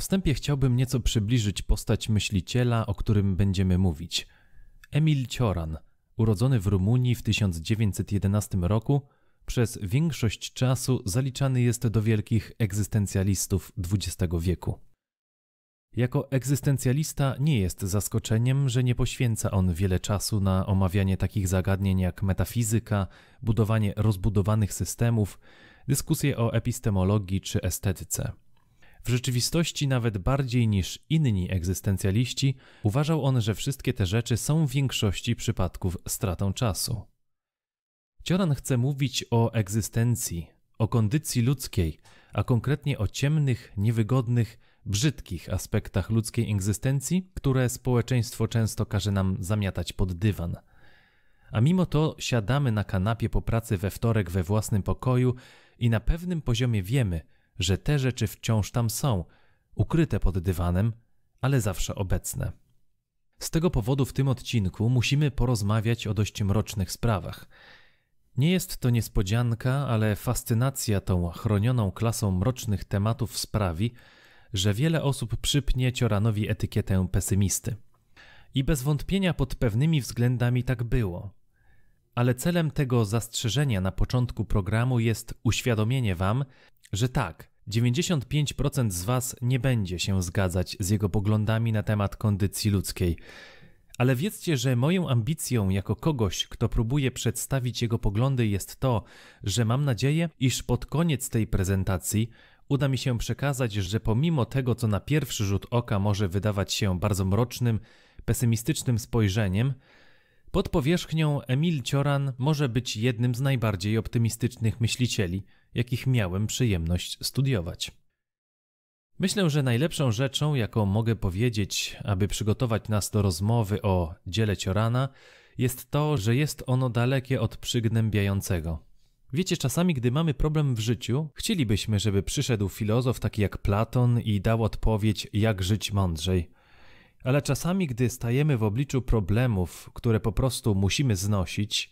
Na wstępie chciałbym nieco przybliżyć postać myśliciela, o którym będziemy mówić. Emil Cioran, urodzony w Rumunii w 1911 roku, przez większość czasu zaliczany jest do wielkich egzystencjalistów XX wieku. Jako egzystencjalista nie jest zaskoczeniem, że nie poświęca on wiele czasu na omawianie takich zagadnień jak metafizyka, budowanie rozbudowanych systemów, dyskusje o epistemologii czy estetyce. W rzeczywistości, nawet bardziej niż inni egzystencjaliści, uważał on, że wszystkie te rzeczy są w większości przypadków stratą czasu. Cioran chce mówić o egzystencji, o kondycji ludzkiej, a konkretnie o ciemnych, niewygodnych, brzydkich aspektach ludzkiej egzystencji, które społeczeństwo często każe nam zamiatać pod dywan. A mimo to siadamy na kanapie po pracy we wtorek we własnym pokoju i na pewnym poziomie wiemy, że te rzeczy wciąż tam są, ukryte pod dywanem, ale zawsze obecne. Z tego powodu w tym odcinku musimy porozmawiać o dość mrocznych sprawach. Nie jest to niespodzianka, ale fascynacja tą chronioną klasą mrocznych tematów sprawi, że wiele osób przypnie Cioranowi etykietę pesymisty. I bez wątpienia pod pewnymi względami tak było. Ale celem tego zastrzeżenia na początku programu jest uświadomienie Wam, że tak, 95% z Was nie będzie się zgadzać z jego poglądami na temat kondycji ludzkiej. Ale wiedzcie, że moją ambicją jako kogoś, kto próbuje przedstawić jego poglądy, jest to, że mam nadzieję, iż pod koniec tej prezentacji uda mi się przekazać, że pomimo tego, co na pierwszy rzut oka może wydawać się bardzo mrocznym, pesymistycznym spojrzeniem, pod powierzchnią Emil Cioran może być jednym z najbardziej optymistycznych myślicieli, jakich miałem przyjemność studiować. Myślę, że najlepszą rzeczą, jaką mogę powiedzieć, aby przygotować nas do rozmowy o dziele Ciorana, jest to, że jest ono dalekie od przygnębiającego. Wiecie, czasami, gdy mamy problem w życiu, chcielibyśmy, żeby przyszedł filozof taki jak Platon i dał odpowiedź, jak żyć mądrzej. Ale czasami, gdy stajemy w obliczu problemów, które po prostu musimy znosić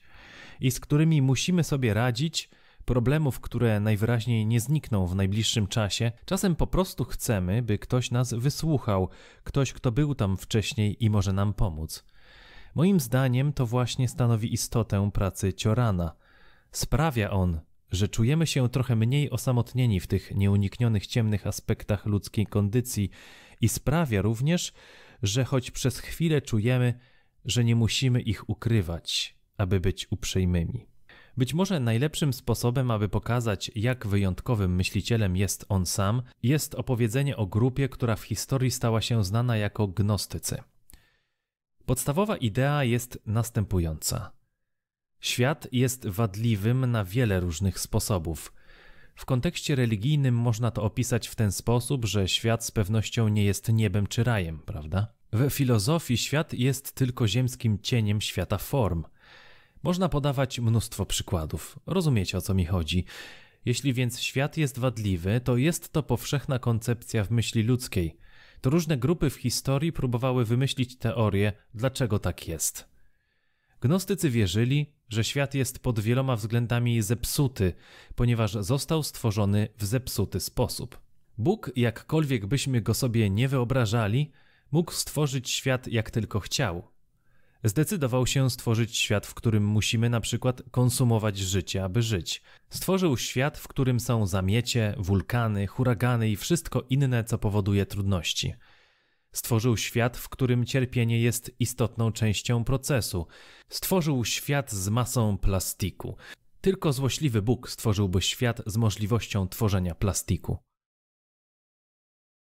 i z którymi musimy sobie radzić, problemów, które najwyraźniej nie znikną w najbliższym czasie, czasem po prostu chcemy, by ktoś nas wysłuchał, ktoś, kto był tam wcześniej i może nam pomóc. Moim zdaniem to właśnie stanowi istotę pracy Ciorana. Sprawia on, że czujemy się trochę mniej osamotnieni w tych nieuniknionych ciemnych aspektach ludzkiej kondycji i sprawia również, że choć przez chwilę czujemy, że nie musimy ich ukrywać, aby być uprzejmymi. Być może najlepszym sposobem, aby pokazać, jak wyjątkowym myślicielem jest on sam, jest opowiedzenie o grupie, która w historii stała się znana jako gnostycy. Podstawowa idea jest następująca: świat jest wadliwym na wiele różnych sposobów, w kontekście religijnym można to opisać w ten sposób, że świat z pewnością nie jest niebem czy rajem, prawda? W filozofii świat jest tylko ziemskim cieniem świata form. Można podawać mnóstwo przykładów, rozumiecie o co mi chodzi. Jeśli więc świat jest wadliwy, to jest to powszechna koncepcja w myśli ludzkiej. To różne grupy w historii próbowały wymyślić teorię, dlaczego tak jest. Gnostycy wierzyli, że świat jest pod wieloma względami zepsuty, ponieważ został stworzony w zepsuty sposób. Bóg, jakkolwiek byśmy go sobie nie wyobrażali, mógł stworzyć świat jak tylko chciał. Zdecydował się stworzyć świat, w którym musimy na przykład konsumować życie, aby żyć. Stworzył świat, w którym są zamiecie, wulkany, huragany i wszystko inne, co powoduje trudności. Stworzył świat, w którym cierpienie jest istotną częścią procesu. Stworzył świat z masą plastiku. Tylko złośliwy Bóg stworzyłby świat z możliwością tworzenia plastiku.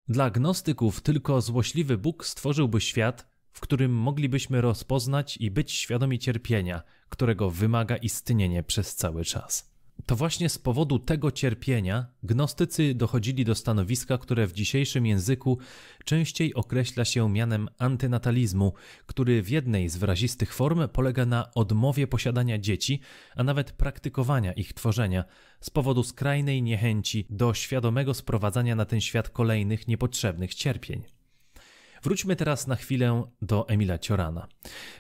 Dla agnostyków tylko złośliwy Bóg stworzyłby świat, w którym moglibyśmy rozpoznać i być świadomi cierpienia, którego wymaga istnienie przez cały czas. To właśnie z powodu tego cierpienia gnostycy dochodzili do stanowiska, które w dzisiejszym języku częściej określa się mianem antynatalizmu, który w jednej z wyrazistych form polega na odmowie posiadania dzieci, a nawet praktykowania ich tworzenia, z powodu skrajnej niechęci do świadomego sprowadzania na ten świat kolejnych niepotrzebnych cierpień. Wróćmy teraz na chwilę do Emila Ciorana.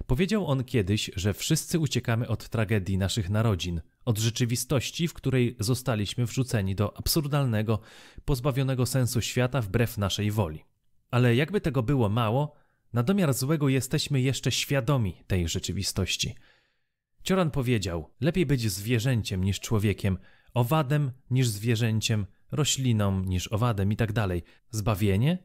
Powiedział on kiedyś, że wszyscy uciekamy od tragedii naszych narodzin od rzeczywistości, w której zostaliśmy wrzuceni do absurdalnego, pozbawionego sensu świata wbrew naszej woli. Ale jakby tego było mało, na domiar złego jesteśmy jeszcze świadomi tej rzeczywistości. Cioran powiedział: Lepiej być zwierzęciem niż człowiekiem, owadem niż zwierzęciem, rośliną niż owadem i tak dalej. Zbawienie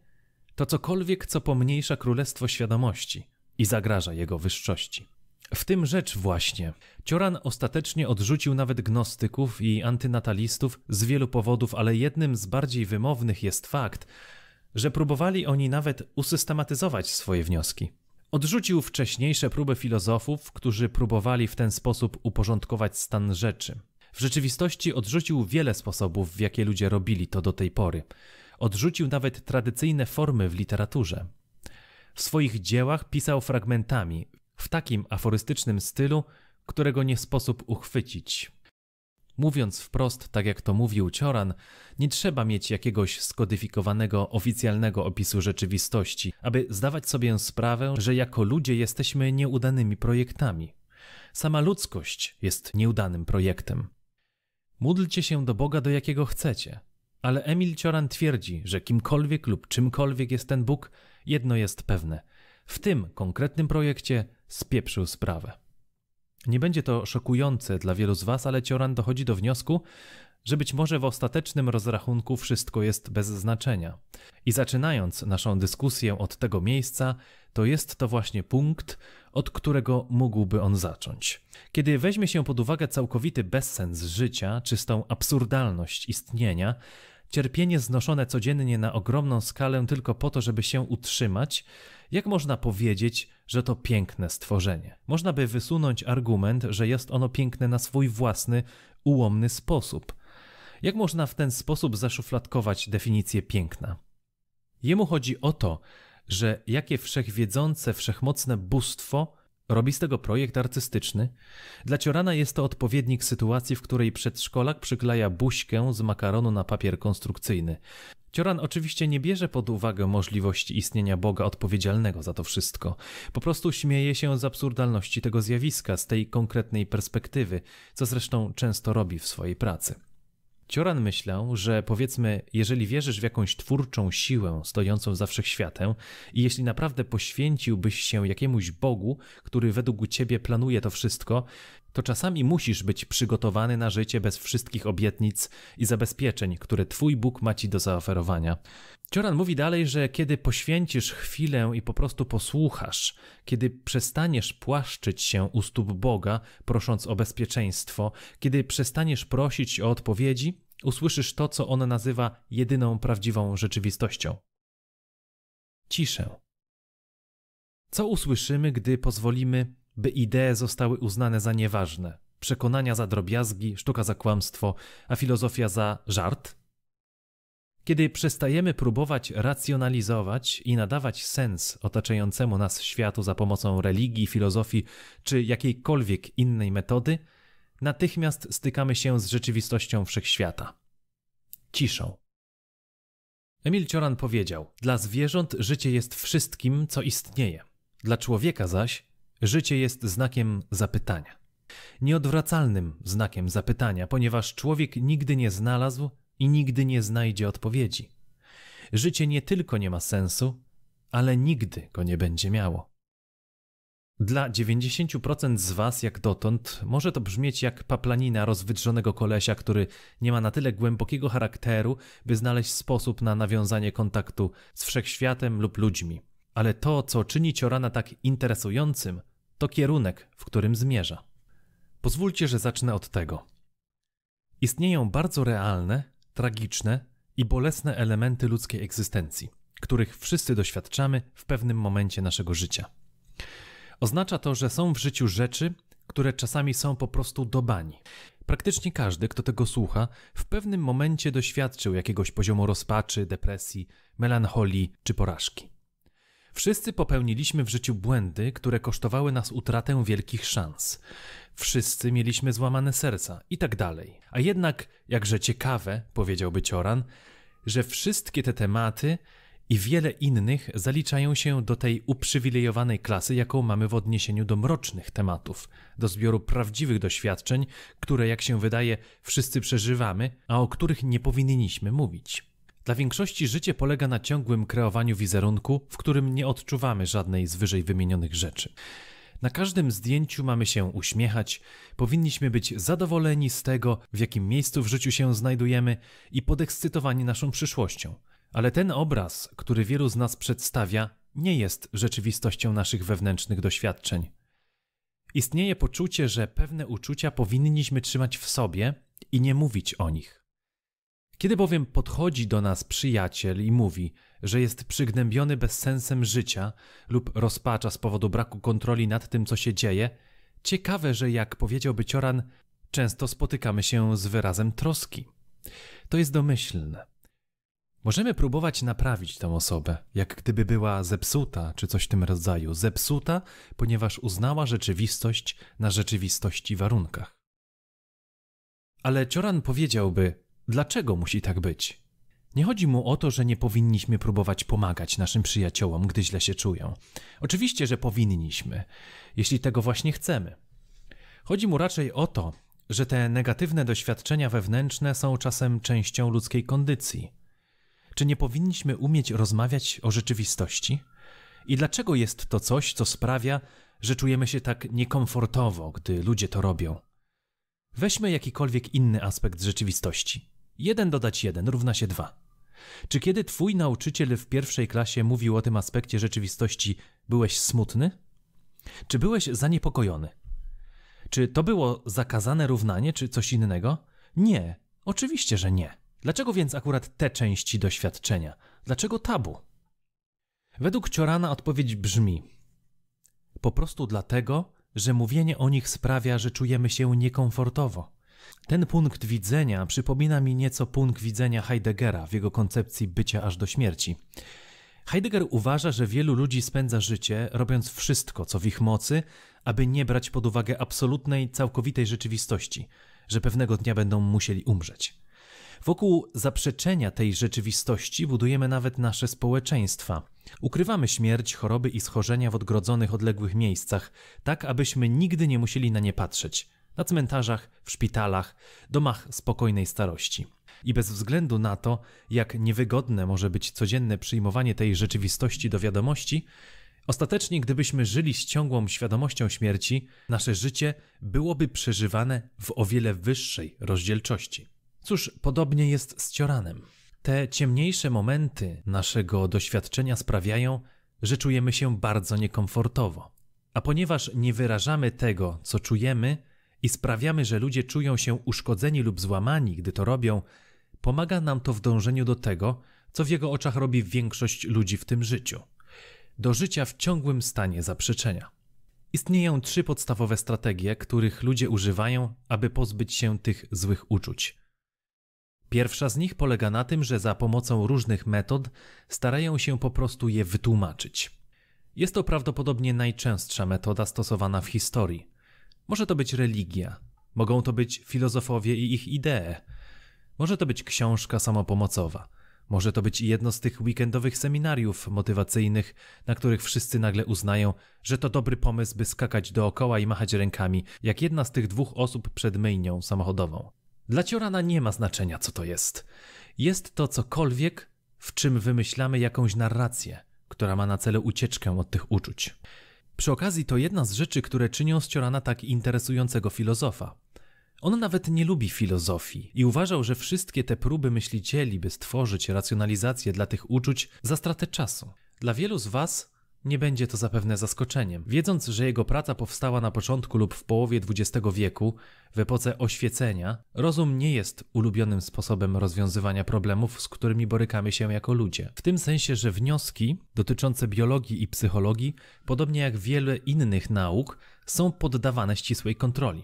to cokolwiek, co pomniejsza królestwo świadomości i zagraża jego wyższości. W tym rzecz właśnie. Cioran ostatecznie odrzucił nawet gnostyków i antynatalistów z wielu powodów, ale jednym z bardziej wymownych jest fakt, że próbowali oni nawet usystematyzować swoje wnioski. Odrzucił wcześniejsze próby filozofów, którzy próbowali w ten sposób uporządkować stan rzeczy. W rzeczywistości odrzucił wiele sposobów, w jakie ludzie robili to do tej pory. Odrzucił nawet tradycyjne formy w literaturze. W swoich dziełach pisał fragmentami, w takim aforystycznym stylu, którego nie sposób uchwycić. Mówiąc wprost, tak jak to mówił Cioran, nie trzeba mieć jakiegoś skodyfikowanego, oficjalnego opisu rzeczywistości, aby zdawać sobie sprawę, że jako ludzie jesteśmy nieudanymi projektami. Sama ludzkość jest nieudanym projektem. Módlcie się do Boga, do jakiego chcecie, ale Emil Cioran twierdzi, że kimkolwiek lub czymkolwiek jest ten Bóg, jedno jest pewne – w tym konkretnym projekcie spieprzył sprawę. Nie będzie to szokujące dla wielu z Was, ale Cioran dochodzi do wniosku, że być może w ostatecznym rozrachunku wszystko jest bez znaczenia. I zaczynając naszą dyskusję od tego miejsca, to jest to właśnie punkt, od którego mógłby on zacząć. Kiedy weźmie się pod uwagę całkowity bezsens życia, czystą absurdalność istnienia, cierpienie znoszone codziennie na ogromną skalę tylko po to, żeby się utrzymać, jak można powiedzieć, że to piękne stworzenie? Można by wysunąć argument, że jest ono piękne na swój własny, ułomny sposób. Jak można w ten sposób zaszufladkować definicję piękna? Jemu chodzi o to, że jakie wszechwiedzące, wszechmocne bóstwo Robi z tego projekt artystyczny. Dla Ciorana jest to odpowiednik sytuacji, w której przedszkolak przykleja buźkę z makaronu na papier konstrukcyjny. Cioran oczywiście nie bierze pod uwagę możliwości istnienia Boga odpowiedzialnego za to wszystko. Po prostu śmieje się z absurdalności tego zjawiska, z tej konkretnej perspektywy, co zresztą często robi w swojej pracy. Cioran myślał, że powiedzmy, jeżeli wierzysz w jakąś twórczą siłę stojącą za wszechświatem i jeśli naprawdę poświęciłbyś się jakiemuś Bogu, który według ciebie planuje to wszystko, to czasami musisz być przygotowany na życie bez wszystkich obietnic i zabezpieczeń, które Twój Bóg ma Ci do zaoferowania. Cioran mówi dalej, że kiedy poświęcisz chwilę i po prostu posłuchasz, kiedy przestaniesz płaszczyć się u stóp Boga, prosząc o bezpieczeństwo, kiedy przestaniesz prosić o odpowiedzi, usłyszysz to, co on nazywa jedyną prawdziwą rzeczywistością. Ciszę. Co usłyszymy, gdy pozwolimy by idee zostały uznane za nieważne, przekonania za drobiazgi, sztuka za kłamstwo, a filozofia za żart? Kiedy przestajemy próbować racjonalizować i nadawać sens otaczającemu nas światu za pomocą religii, filozofii czy jakiejkolwiek innej metody, natychmiast stykamy się z rzeczywistością wszechświata ciszą. Emil Cioran powiedział: Dla zwierząt życie jest wszystkim, co istnieje. Dla człowieka zaś Życie jest znakiem zapytania. Nieodwracalnym znakiem zapytania, ponieważ człowiek nigdy nie znalazł i nigdy nie znajdzie odpowiedzi. Życie nie tylko nie ma sensu, ale nigdy go nie będzie miało. Dla 90% z Was, jak dotąd, może to brzmieć jak paplanina rozwydrzonego kolesia, który nie ma na tyle głębokiego charakteru, by znaleźć sposób na nawiązanie kontaktu z wszechświatem lub ludźmi ale to, co czyni Ciorana tak interesującym, to kierunek, w którym zmierza. Pozwólcie, że zacznę od tego. Istnieją bardzo realne, tragiczne i bolesne elementy ludzkiej egzystencji, których wszyscy doświadczamy w pewnym momencie naszego życia. Oznacza to, że są w życiu rzeczy, które czasami są po prostu dobani. Praktycznie każdy, kto tego słucha, w pewnym momencie doświadczył jakiegoś poziomu rozpaczy, depresji, melancholii czy porażki. Wszyscy popełniliśmy w życiu błędy, które kosztowały nas utratę wielkich szans. Wszyscy mieliśmy złamane serca i tak dalej. A jednak, jakże ciekawe, powiedziałby Cioran, że wszystkie te tematy i wiele innych zaliczają się do tej uprzywilejowanej klasy, jaką mamy w odniesieniu do mrocznych tematów, do zbioru prawdziwych doświadczeń, które, jak się wydaje, wszyscy przeżywamy, a o których nie powinniśmy mówić. Dla większości życie polega na ciągłym kreowaniu wizerunku, w którym nie odczuwamy żadnej z wyżej wymienionych rzeczy. Na każdym zdjęciu mamy się uśmiechać, powinniśmy być zadowoleni z tego, w jakim miejscu w życiu się znajdujemy i podekscytowani naszą przyszłością. Ale ten obraz, który wielu z nas przedstawia, nie jest rzeczywistością naszych wewnętrznych doświadczeń. Istnieje poczucie, że pewne uczucia powinniśmy trzymać w sobie i nie mówić o nich. Kiedy bowiem podchodzi do nas przyjaciel i mówi, że jest przygnębiony bezsensem życia lub rozpacza z powodu braku kontroli nad tym, co się dzieje, ciekawe, że jak powiedziałby Cioran, często spotykamy się z wyrazem troski. To jest domyślne. Możemy próbować naprawić tę osobę, jak gdyby była zepsuta czy coś w tym rodzaju. Zepsuta, ponieważ uznała rzeczywistość na rzeczywistości warunkach. Ale Cioran powiedziałby, Dlaczego musi tak być? Nie chodzi mu o to, że nie powinniśmy próbować pomagać naszym przyjaciołom, gdy źle się czują. Oczywiście, że powinniśmy, jeśli tego właśnie chcemy. Chodzi mu raczej o to, że te negatywne doświadczenia wewnętrzne są czasem częścią ludzkiej kondycji. Czy nie powinniśmy umieć rozmawiać o rzeczywistości? I dlaczego jest to coś, co sprawia, że czujemy się tak niekomfortowo, gdy ludzie to robią? Weźmy jakikolwiek inny aspekt rzeczywistości. 1 dodać 1 równa się 2. Czy kiedy twój nauczyciel w pierwszej klasie mówił o tym aspekcie rzeczywistości, byłeś smutny? Czy byłeś zaniepokojony? Czy to było zakazane równanie, czy coś innego? Nie, oczywiście, że nie. Dlaczego więc akurat te części doświadczenia? Dlaczego tabu? Według Ciorana odpowiedź brzmi: Po prostu dlatego, że mówienie o nich sprawia, że czujemy się niekomfortowo. Ten punkt widzenia przypomina mi nieco punkt widzenia Heideggera w jego koncepcji bycia aż do śmierci. Heidegger uważa, że wielu ludzi spędza życie robiąc wszystko, co w ich mocy, aby nie brać pod uwagę absolutnej, całkowitej rzeczywistości, że pewnego dnia będą musieli umrzeć. Wokół zaprzeczenia tej rzeczywistości budujemy nawet nasze społeczeństwa. Ukrywamy śmierć, choroby i schorzenia w odgrodzonych, odległych miejscach, tak abyśmy nigdy nie musieli na nie patrzeć, na cmentarzach, w szpitalach, domach spokojnej starości. I bez względu na to, jak niewygodne może być codzienne przyjmowanie tej rzeczywistości do wiadomości, ostatecznie gdybyśmy żyli z ciągłą świadomością śmierci, nasze życie byłoby przeżywane w o wiele wyższej rozdzielczości. Cóż, podobnie jest z cioranem. Te ciemniejsze momenty naszego doświadczenia sprawiają, że czujemy się bardzo niekomfortowo. A ponieważ nie wyrażamy tego, co czujemy, i sprawiamy, że ludzie czują się uszkodzeni lub złamani, gdy to robią, pomaga nam to w dążeniu do tego, co w jego oczach robi większość ludzi w tym życiu do życia w ciągłym stanie zaprzeczenia. Istnieją trzy podstawowe strategie, których ludzie używają, aby pozbyć się tych złych uczuć. Pierwsza z nich polega na tym, że za pomocą różnych metod starają się po prostu je wytłumaczyć. Jest to prawdopodobnie najczęstsza metoda stosowana w historii. Może to być religia, mogą to być filozofowie i ich idee, może to być książka samopomocowa, może to być jedno z tych weekendowych seminariów motywacyjnych, na których wszyscy nagle uznają, że to dobry pomysł, by skakać dookoła i machać rękami, jak jedna z tych dwóch osób przed myjnią samochodową. Dla Ciorana nie ma znaczenia, co to jest. Jest to cokolwiek, w czym wymyślamy jakąś narrację, która ma na celu ucieczkę od tych uczuć. Przy okazji to jedna z rzeczy, które czynią z Ciorana tak interesującego filozofa. On nawet nie lubi filozofii i uważał, że wszystkie te próby myślicieli, by stworzyć racjonalizację dla tych uczuć, za stratę czasu. Dla wielu z Was nie będzie to zapewne zaskoczeniem. Wiedząc, że jego praca powstała na początku lub w połowie XX wieku, w epoce oświecenia, rozum nie jest ulubionym sposobem rozwiązywania problemów, z którymi borykamy się jako ludzie. W tym sensie, że wnioski dotyczące biologii i psychologii, podobnie jak wiele innych nauk, są poddawane ścisłej kontroli.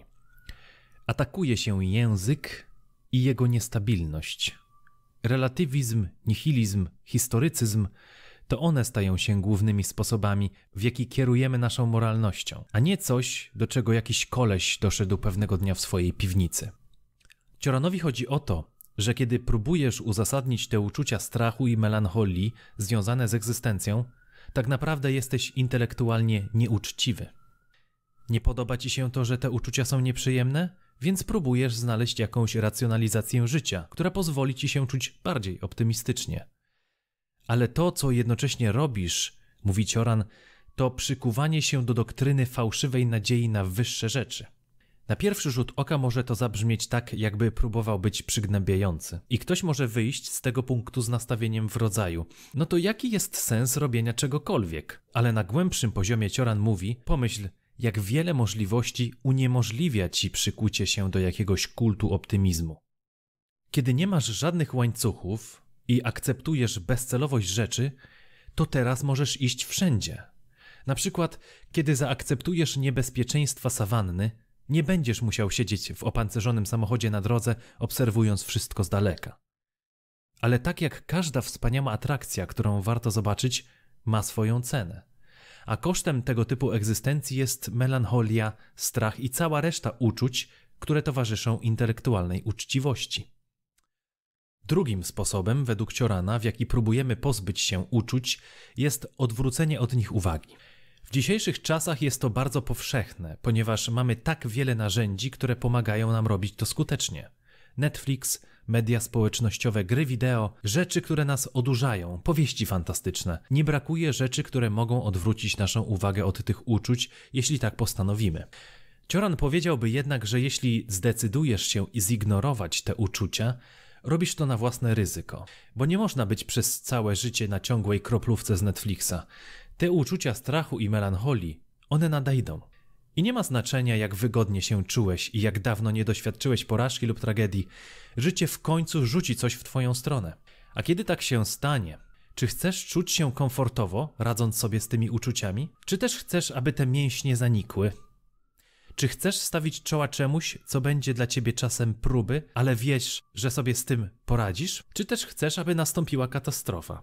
Atakuje się język i jego niestabilność. Relatywizm, nihilizm, historycyzm to one stają się głównymi sposobami, w jaki kierujemy naszą moralnością, a nie coś, do czego jakiś koleś doszedł pewnego dnia w swojej piwnicy. Cioranowi chodzi o to, że kiedy próbujesz uzasadnić te uczucia strachu i melancholii związane z egzystencją, tak naprawdę jesteś intelektualnie nieuczciwy. Nie podoba ci się to, że te uczucia są nieprzyjemne, więc próbujesz znaleźć jakąś racjonalizację życia, która pozwoli ci się czuć bardziej optymistycznie ale to, co jednocześnie robisz, mówi Cioran, to przykuwanie się do doktryny fałszywej nadziei na wyższe rzeczy. Na pierwszy rzut oka może to zabrzmieć tak, jakby próbował być przygnębiający. I ktoś może wyjść z tego punktu z nastawieniem w rodzaju: No to jaki jest sens robienia czegokolwiek? Ale na głębszym poziomie Cioran mówi: Pomyśl, jak wiele możliwości uniemożliwia ci przykucie się do jakiegoś kultu optymizmu. Kiedy nie masz żadnych łańcuchów, i akceptujesz bezcelowość rzeczy, to teraz możesz iść wszędzie. Na przykład, kiedy zaakceptujesz niebezpieczeństwa sawanny, nie będziesz musiał siedzieć w opancerzonym samochodzie na drodze, obserwując wszystko z daleka. Ale tak jak każda wspaniała atrakcja, którą warto zobaczyć, ma swoją cenę. A kosztem tego typu egzystencji jest melancholia, strach i cała reszta uczuć, które towarzyszą intelektualnej uczciwości. Drugim sposobem, według Ciorana, w jaki próbujemy pozbyć się uczuć, jest odwrócenie od nich uwagi. W dzisiejszych czasach jest to bardzo powszechne, ponieważ mamy tak wiele narzędzi, które pomagają nam robić to skutecznie. Netflix, media społecznościowe, gry wideo, rzeczy, które nas odurzają, powieści fantastyczne. Nie brakuje rzeczy, które mogą odwrócić naszą uwagę od tych uczuć, jeśli tak postanowimy. Cioran powiedziałby jednak, że jeśli zdecydujesz się zignorować te uczucia, Robisz to na własne ryzyko, bo nie można być przez całe życie na ciągłej kroplówce z Netflixa. Te uczucia strachu i melancholii, one nadejdą. I nie ma znaczenia, jak wygodnie się czułeś i jak dawno nie doświadczyłeś porażki lub tragedii, życie w końcu rzuci coś w twoją stronę. A kiedy tak się stanie, czy chcesz czuć się komfortowo, radząc sobie z tymi uczuciami, czy też chcesz, aby te mięśnie zanikły, czy chcesz stawić czoła czemuś, co będzie dla ciebie czasem próby, ale wiesz, że sobie z tym poradzisz? Czy też chcesz, aby nastąpiła katastrofa?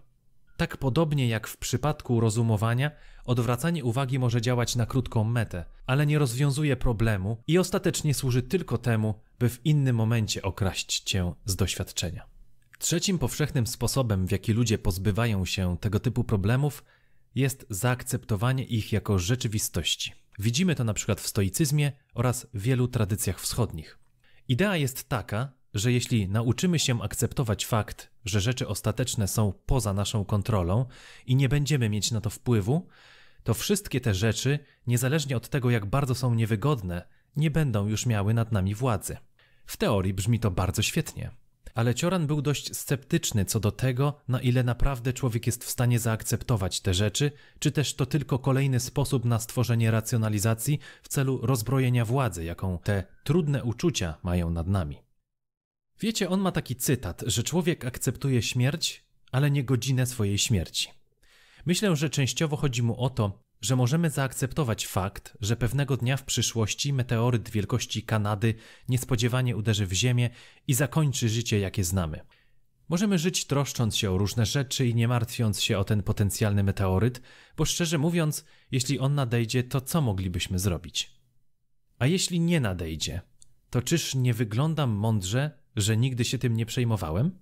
Tak podobnie jak w przypadku rozumowania, odwracanie uwagi może działać na krótką metę, ale nie rozwiązuje problemu i ostatecznie służy tylko temu, by w innym momencie okraść cię z doświadczenia. Trzecim powszechnym sposobem, w jaki ludzie pozbywają się tego typu problemów, jest zaakceptowanie ich jako rzeczywistości. Widzimy to na przykład w stoicyzmie oraz wielu tradycjach wschodnich. Idea jest taka, że jeśli nauczymy się akceptować fakt, że rzeczy ostateczne są poza naszą kontrolą i nie będziemy mieć na to wpływu, to wszystkie te rzeczy, niezależnie od tego jak bardzo są niewygodne, nie będą już miały nad nami władzy. W teorii brzmi to bardzo świetnie ale Cioran był dość sceptyczny co do tego, na ile naprawdę człowiek jest w stanie zaakceptować te rzeczy, czy też to tylko kolejny sposób na stworzenie racjonalizacji w celu rozbrojenia władzy, jaką te trudne uczucia mają nad nami. Wiecie, on ma taki cytat, że człowiek akceptuje śmierć, ale nie godzinę swojej śmierci. Myślę, że częściowo chodzi mu o to, że możemy zaakceptować fakt, że pewnego dnia w przyszłości meteoryt wielkości Kanady niespodziewanie uderzy w Ziemię i zakończy życie, jakie znamy. Możemy żyć troszcząc się o różne rzeczy i nie martwiąc się o ten potencjalny meteoryt, bo szczerze mówiąc, jeśli on nadejdzie, to co moglibyśmy zrobić? A jeśli nie nadejdzie, to czyż nie wyglądam mądrze, że nigdy się tym nie przejmowałem?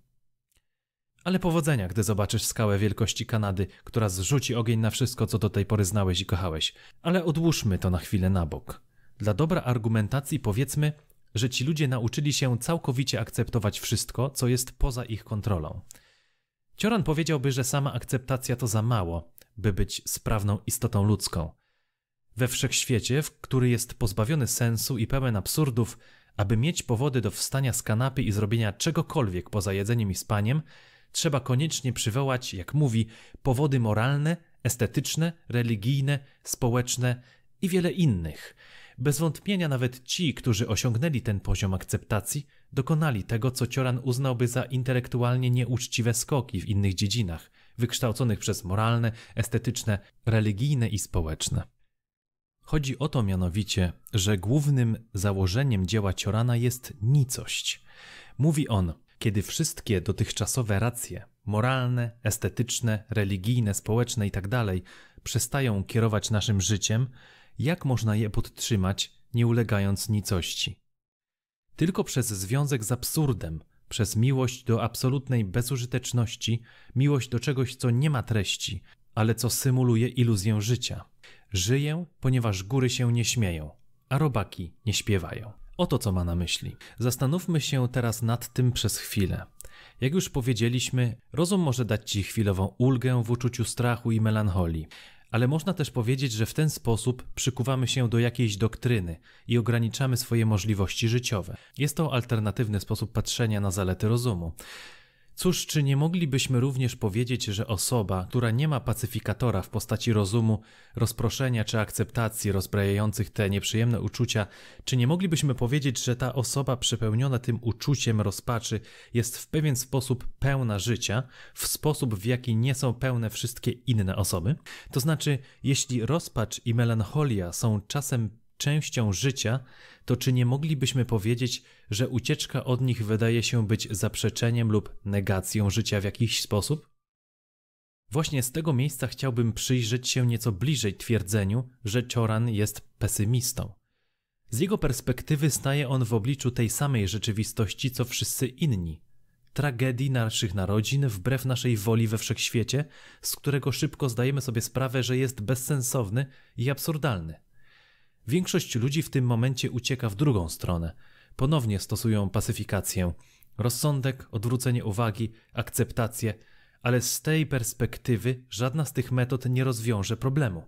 Ale powodzenia, gdy zobaczysz skałę wielkości Kanady, która zrzuci ogień na wszystko, co do tej pory znałeś i kochałeś. Ale odłóżmy to na chwilę na bok. Dla dobra argumentacji powiedzmy, że ci ludzie nauczyli się całkowicie akceptować wszystko, co jest poza ich kontrolą. Cioran powiedziałby, że sama akceptacja to za mało, by być sprawną istotą ludzką. We wszechświecie, w który jest pozbawiony sensu i pełen absurdów, aby mieć powody do wstania z kanapy i zrobienia czegokolwiek poza jedzeniem i spaniem, trzeba koniecznie przywołać, jak mówi, powody moralne, estetyczne, religijne, społeczne i wiele innych. Bez wątpienia nawet ci, którzy osiągnęli ten poziom akceptacji, dokonali tego, co Cioran uznałby za intelektualnie nieuczciwe skoki w innych dziedzinach, wykształconych przez moralne, estetyczne, religijne i społeczne. Chodzi o to mianowicie, że głównym założeniem dzieła Ciorana jest nicość. Mówi on, kiedy wszystkie dotychczasowe racje moralne, estetyczne, religijne, społeczne itd. Tak przestają kierować naszym życiem, jak można je podtrzymać, nie ulegając nicości? Tylko przez związek z absurdem, przez miłość do absolutnej bezużyteczności, miłość do czegoś, co nie ma treści, ale co symuluje iluzję życia. Żyję, ponieważ góry się nie śmieją, a robaki nie śpiewają. Oto co ma na myśli. Zastanówmy się teraz nad tym przez chwilę. Jak już powiedzieliśmy, rozum może dać ci chwilową ulgę w uczuciu strachu i melancholii. Ale można też powiedzieć, że w ten sposób przykuwamy się do jakiejś doktryny i ograniczamy swoje możliwości życiowe. Jest to alternatywny sposób patrzenia na zalety rozumu. Cóż, czy nie moglibyśmy również powiedzieć, że osoba, która nie ma pacyfikatora w postaci rozumu, rozproszenia czy akceptacji rozbrajających te nieprzyjemne uczucia, czy nie moglibyśmy powiedzieć, że ta osoba przepełniona tym uczuciem rozpaczy jest w pewien sposób pełna życia, w sposób w jaki nie są pełne wszystkie inne osoby? To znaczy, jeśli rozpacz i melancholia są czasem częścią życia, to czy nie moglibyśmy powiedzieć, że ucieczka od nich wydaje się być zaprzeczeniem lub negacją życia w jakiś sposób? Właśnie z tego miejsca chciałbym przyjrzeć się nieco bliżej twierdzeniu, że Cioran jest pesymistą. Z jego perspektywy staje on w obliczu tej samej rzeczywistości, co wszyscy inni. Tragedii naszych narodzin wbrew naszej woli we wszechświecie, z którego szybko zdajemy sobie sprawę, że jest bezsensowny i absurdalny. Większość ludzi w tym momencie ucieka w drugą stronę. Ponownie stosują pacyfikację, rozsądek, odwrócenie uwagi, akceptację, ale z tej perspektywy żadna z tych metod nie rozwiąże problemu.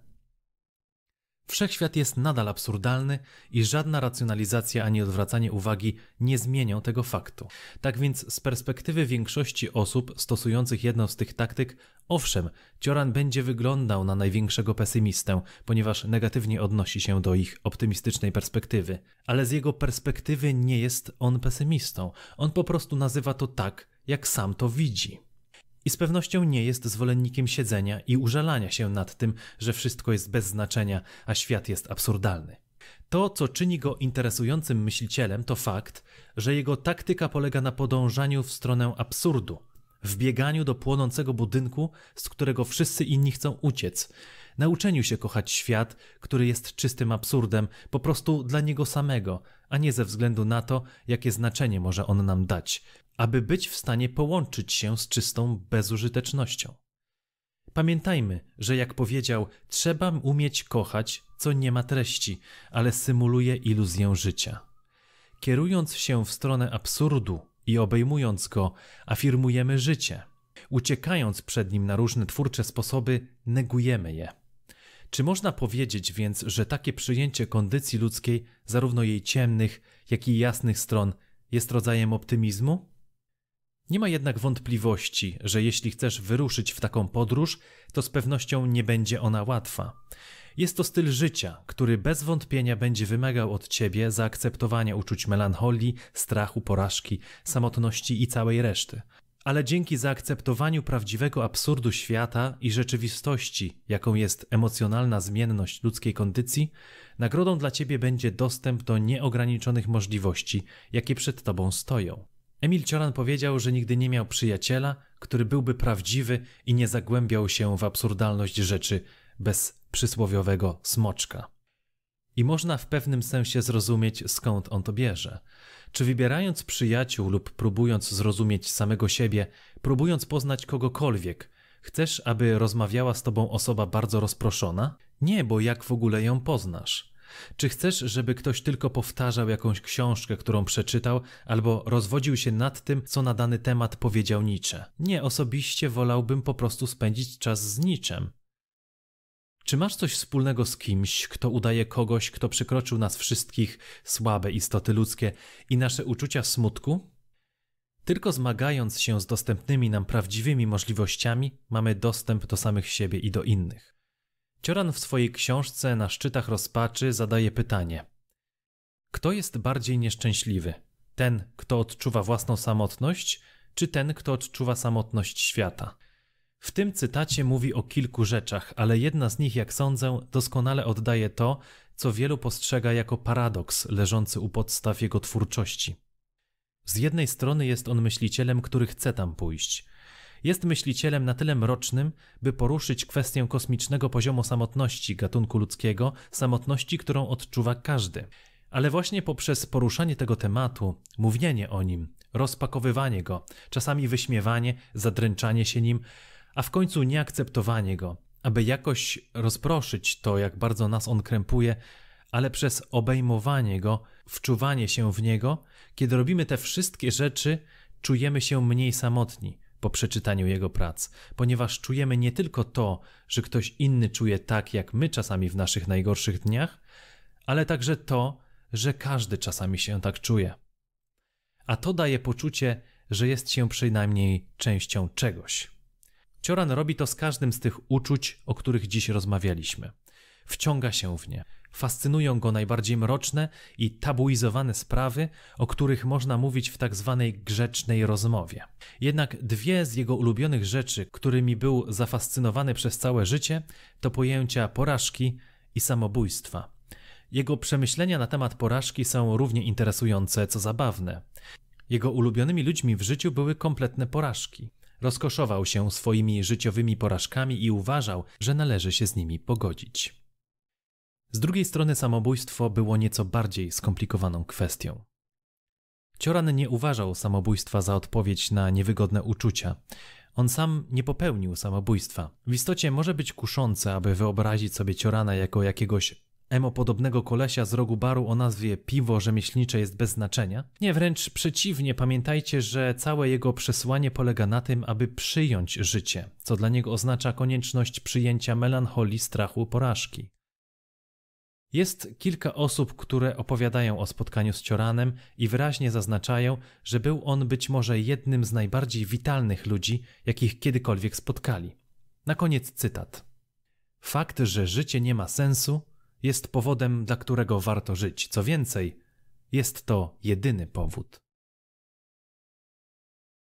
Wszechświat jest nadal absurdalny i żadna racjonalizacja ani odwracanie uwagi nie zmienią tego faktu. Tak więc z perspektywy większości osób stosujących jedną z tych taktyk, owszem, Cioran będzie wyglądał na największego pesymistę, ponieważ negatywnie odnosi się do ich optymistycznej perspektywy. Ale z jego perspektywy nie jest on pesymistą. On po prostu nazywa to tak, jak sam to widzi. I z pewnością nie jest zwolennikiem siedzenia i użalania się nad tym, że wszystko jest bez znaczenia, a świat jest absurdalny. To, co czyni go interesującym myślicielem, to fakt, że jego taktyka polega na podążaniu w stronę absurdu, wbieganiu do płonącego budynku, z którego wszyscy inni chcą uciec, nauczeniu się kochać świat, który jest czystym absurdem, po prostu dla niego samego, a nie ze względu na to, jakie znaczenie może on nam dać, aby być w stanie połączyć się z czystą bezużytecznością. Pamiętajmy, że jak powiedział, trzeba umieć kochać, co nie ma treści, ale symuluje iluzję życia. Kierując się w stronę absurdu i obejmując go, afirmujemy życie. Uciekając przed nim na różne twórcze sposoby, negujemy je. Czy można powiedzieć więc, że takie przyjęcie kondycji ludzkiej, zarówno jej ciemnych, jak i jasnych stron, jest rodzajem optymizmu? Nie ma jednak wątpliwości, że jeśli chcesz wyruszyć w taką podróż, to z pewnością nie będzie ona łatwa. Jest to styl życia, który bez wątpienia będzie wymagał od ciebie zaakceptowania uczuć melancholii, strachu, porażki, samotności i całej reszty. Ale dzięki zaakceptowaniu prawdziwego absurdu świata i rzeczywistości, jaką jest emocjonalna zmienność ludzkiej kondycji, nagrodą dla ciebie będzie dostęp do nieograniczonych możliwości, jakie przed tobą stoją. Emil Cioran powiedział, że nigdy nie miał przyjaciela, który byłby prawdziwy i nie zagłębiał się w absurdalność rzeczy bez przysłowiowego smoczka. I można w pewnym sensie zrozumieć, skąd on to bierze. Czy wybierając przyjaciół lub próbując zrozumieć samego siebie, próbując poznać kogokolwiek, chcesz, aby rozmawiała z tobą osoba bardzo rozproszona? Nie, bo jak w ogóle ją poznasz? Czy chcesz, żeby ktoś tylko powtarzał jakąś książkę, którą przeczytał, albo rozwodził się nad tym, co na dany temat powiedział Nietzsche? Nie, osobiście wolałbym po prostu spędzić czas z niczem. Czy masz coś wspólnego z kimś, kto udaje kogoś, kto przekroczył nas wszystkich, słabe istoty ludzkie i nasze uczucia smutku? Tylko zmagając się z dostępnymi nam prawdziwymi możliwościami, mamy dostęp do samych siebie i do innych. Cioran w swojej książce Na szczytach rozpaczy zadaje pytanie: Kto jest bardziej nieszczęśliwy? Ten, kto odczuwa własną samotność, czy ten, kto odczuwa samotność świata? W tym cytacie mówi o kilku rzeczach, ale jedna z nich, jak sądzę, doskonale oddaje to, co wielu postrzega jako paradoks leżący u podstaw jego twórczości. Z jednej strony jest on myślicielem, który chce tam pójść – jest myślicielem na tyle mrocznym, by poruszyć kwestię kosmicznego poziomu samotności gatunku ludzkiego, samotności, którą odczuwa każdy. Ale właśnie poprzez poruszanie tego tematu, mówienie o nim, rozpakowywanie go, czasami wyśmiewanie, zadręczanie się nim, a w końcu nieakceptowanie go, aby jakoś rozproszyć to, jak bardzo nas on krępuje, ale przez obejmowanie go, wczuwanie się w niego, kiedy robimy te wszystkie rzeczy, czujemy się mniej samotni, po przeczytaniu jego prac, ponieważ czujemy nie tylko to, że ktoś inny czuje tak, jak my czasami w naszych najgorszych dniach, ale także to, że każdy czasami się tak czuje. A to daje poczucie, że jest się przynajmniej częścią czegoś. Cioran robi to z każdym z tych uczuć, o których dziś rozmawialiśmy. Wciąga się w nie. Fascynują go najbardziej mroczne i tabuizowane sprawy, o których można mówić w tak zwanej grzecznej rozmowie. Jednak dwie z jego ulubionych rzeczy, którymi był zafascynowany przez całe życie, to pojęcia porażki i samobójstwa. Jego przemyślenia na temat porażki są równie interesujące co zabawne. Jego ulubionymi ludźmi w życiu były kompletne porażki. Rozkoszował się swoimi życiowymi porażkami i uważał, że należy się z nimi pogodzić. Z drugiej strony samobójstwo było nieco bardziej skomplikowaną kwestią. Cioran nie uważał samobójstwa za odpowiedź na niewygodne uczucia. On sam nie popełnił samobójstwa. W istocie może być kuszące, aby wyobrazić sobie Ciorana jako jakiegoś emopodobnego kolesia z rogu baru o nazwie Piwo Rzemieślnicze jest bez znaczenia? Nie, wręcz przeciwnie, pamiętajcie, że całe jego przesłanie polega na tym, aby przyjąć życie, co dla niego oznacza konieczność przyjęcia melancholii, strachu, porażki. Jest kilka osób, które opowiadają o spotkaniu z Cioranem i wyraźnie zaznaczają, że był on być może jednym z najbardziej witalnych ludzi, jakich kiedykolwiek spotkali. Na koniec cytat. Fakt, że życie nie ma sensu, jest powodem, dla którego warto żyć. Co więcej, jest to jedyny powód.